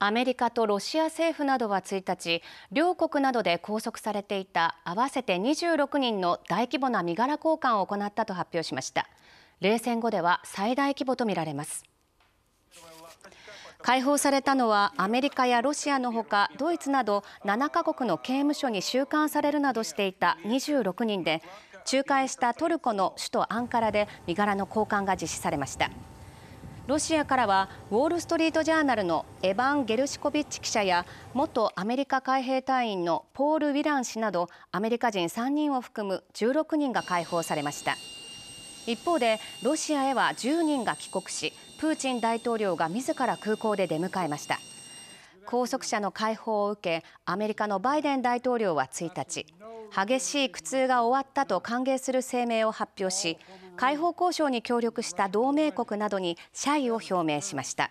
アメリカとロシア政府などは1日、両国などで拘束されていた合わせて26人の大規模な身柄交換を行ったと発表しました。冷戦後では最大規模とみられます。解放されたのはアメリカやロシアのほかドイツなど7カ国の刑務所に収監されるなどしていた26人で仲介したトルコの首都アンカラで身柄の交換が実施されました。ロシアからはウォール・ストリート・ジャーナルのエヴァン・ゲルシコビッチ記者や元アメリカ海兵隊員のポール・ウィラン氏などアメリカ人3人を含む16人が解放されました一方でロシアへは10人が帰国しプーチン大統領が自ら空港で出迎えました拘束者の解放を受けアメリカのバイデン大統領は1日激しい苦痛が終わったと歓迎する声明を発表し解放交渉に協力した同盟国などに謝意を表明しました。